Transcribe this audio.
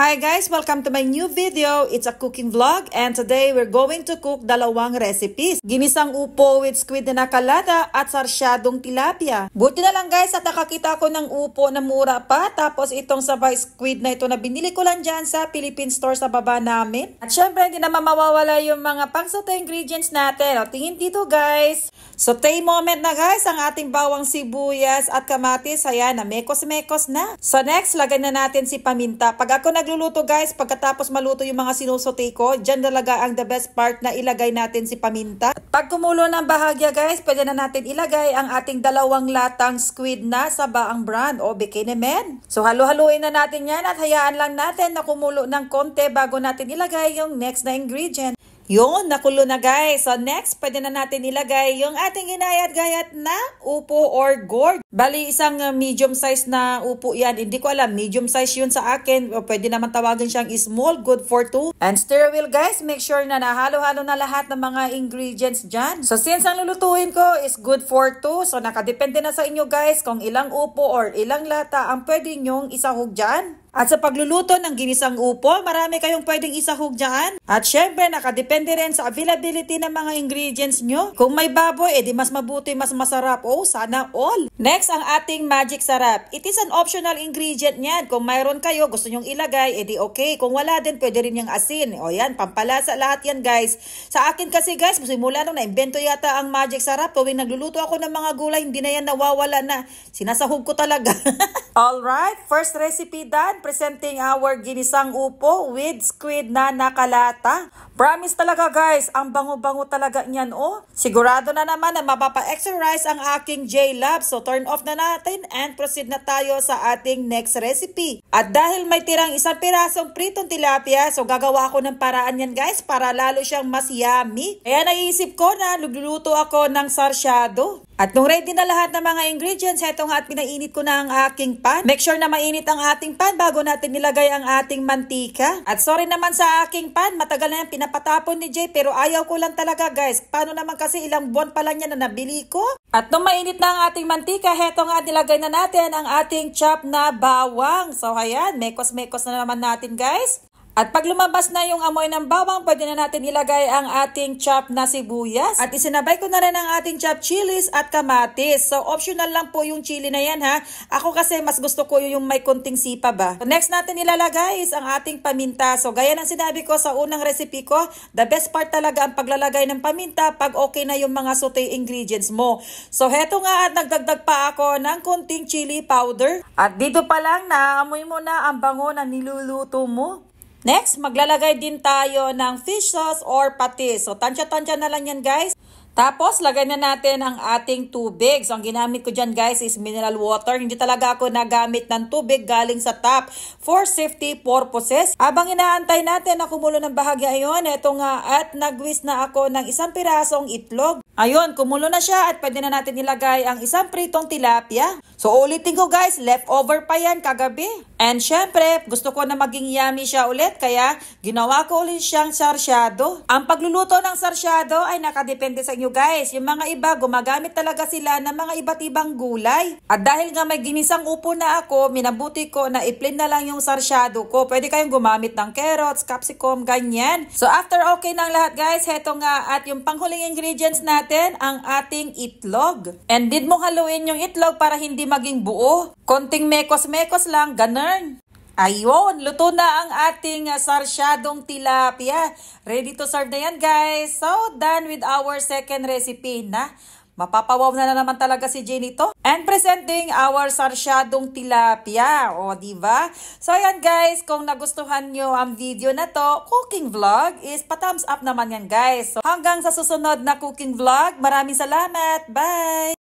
Hi guys! Welcome to my new video. It's a cooking vlog and today we're going to cook dalawang recipes. Ginisang upo with squid na kalada at sarsyadong tilapia. Buti na lang guys at nakakita ko ng upo na mura pa tapos itong sabay squid na ito na binili ko lang dyan sa Philippine store sa baba namin. At syempre hindi naman mawawala yung mga pangsote ingredients natin. O tingin dito guys. Saute moment na guys ang ating bawang sibuyas at kamatis. Ayan na mekos-mekos na. So next lagyan na natin si paminta. Pag ako nag Nagluluto guys, pagkatapos maluto yung mga sinusote ko, dyan talaga ang the best part na ilagay natin si paminta. pag kumulo ng bahagya guys, pwede na natin ilagay ang ating dalawang latang squid na sa baang brand o bikini men. So halo-haloin na natin yan at hayaan lang natin na kumulo ng konti bago natin ilagay yung next na ingredient. Yun, nakulo na guys. So next, pwede na natin ilagay yung ating ginayat-gayat na upo or gourd. Bali, isang uh, medium size na upo yan. Hindi ko alam, medium size yun sa akin. pwede naman tawagin siyang small, good for two. And stir wheel guys, make sure na nahalo-halo na lahat ng mga ingredients dyan. So since ang lulutuin ko is good for two, so nakadepende na sa inyo guys kung ilang upo or ilang lata ang pwede nyong isahog dyan. At sa pagluluto ng ginisang upo, marami kayong pwedeng isahog dyan. At syempre, nakadepende rin sa availability ng mga ingredients nyo. Kung may baboy, edi mas mabuti, mas masarap. Oh, sana all! Next, ang ating magic sarap. It is an optional ingredient niyan. Kung mayroon kayo, gusto nyong ilagay, edi okay. Kung wala din, pwede rin yung asin. O yan, pampalasa lahat yan guys. Sa akin kasi guys, simula nung naimbento yata ang magic sarap, tuwing nagluluto ako ng mga gulay, hindi na yan nawawala na. Sinasahog ko talaga. Alright, first recipe dad presenting our ginisang upo with squid na nakalata. Promise talaga guys, ang bango-bango talaga niyan oh. Sigurado na naman na mapapa-exercise ang aking J-Lab. So turn off na natin and proceed na tayo sa ating next recipe. At dahil may tirang isang pirasong pritong tilapia, so gagawa ako ng paraan niyan guys para lalo siyang mas yummy. Kaya naisip ko na lugluluto ako ng sarsyado. At nung ready na lahat ng mga ingredients, eto nga at pinainit ko na ang aking pan. Make sure na mainit ang ating pan bago natin nilagay ang ating mantika. At sorry naman sa aking pan, matagal na yan pinapatapon ni Jay pero ayaw ko lang talaga guys. Paano naman kasi ilang buwan pa lang yan na nabili ko? At nung mainit na ang ating mantika, heto nga nilagay na natin ang ating chop na bawang. So ayan, mekos-mekos na naman natin guys. At pag lumabas na yung amoy ng bawang, pwede na natin ilagay ang ating chop na sibuyas. At isinabay ko na rin ang ating chop chilies at kamatis. So optional lang po yung chili na yan ha. Ako kasi mas gusto ko yung may konting sipa ba. So, next natin ilalagay is ang ating paminta. So gaya ng sinabi ko sa unang recipe ko, the best part talaga ang paglalagay ng paminta pag okay na yung mga saute ingredients mo. So heto nga at nagdagdag pa ako ng konting chili powder. At dito pa lang naamoy mo na ang bango na niluluto mo. Next, maglalagay din tayo ng fish sauce or patis. So, tansya-tansya na lang yan guys. Tapos, lagay na natin ang ating tubig. So, ang ginamit ko dyan guys is mineral water. Hindi talaga ako nagamit ng tubig galing sa tap for safety purposes. Habang inaantay natin na kumulo ng bahagi ayon, eto nga at nagwis na ako ng isang pirasong itlog. Ayun, kumulo na siya at pwede na natin nilagay ang isang pritong tilapia. So ulitin ko guys, leftover pa yan kagabi. And syempre, gusto ko na maging yummy siya ulit kaya ginawa ko ulit siyang sarsyado. Ang pagluluto ng sarsyado ay nakadepende sa nyo guys, yung mga iba gumagamit talaga sila ng mga iba't ibang gulay. At dahil nga may ginisang upo na ako, minabuti ko na i-plain na lang yung sarsyado ko. Pwede kayong gumamit ng carrots, capsicum, ganyan. So after okay ng lahat guys, heto nga at yung panghuling ingredients natin, ang ating itlog. And did mo haluin yung itlog para hindi maging buo. Konting mekos-mekos lang, ganern. Ayun, luto na ang ating ah, sarsyadong tilapia. Ready to serve na yan guys. So, done with our second recipe na. Mapapawaw na, na naman talaga si Jenny ito. And presenting our sarsyadong tilapia. O, di ba? So, ayan guys, kung nagustuhan nyo ang video na to, cooking vlog is pa-thumbs up naman yan guys. So, hanggang sa susunod na cooking vlog, maraming salamat. Bye!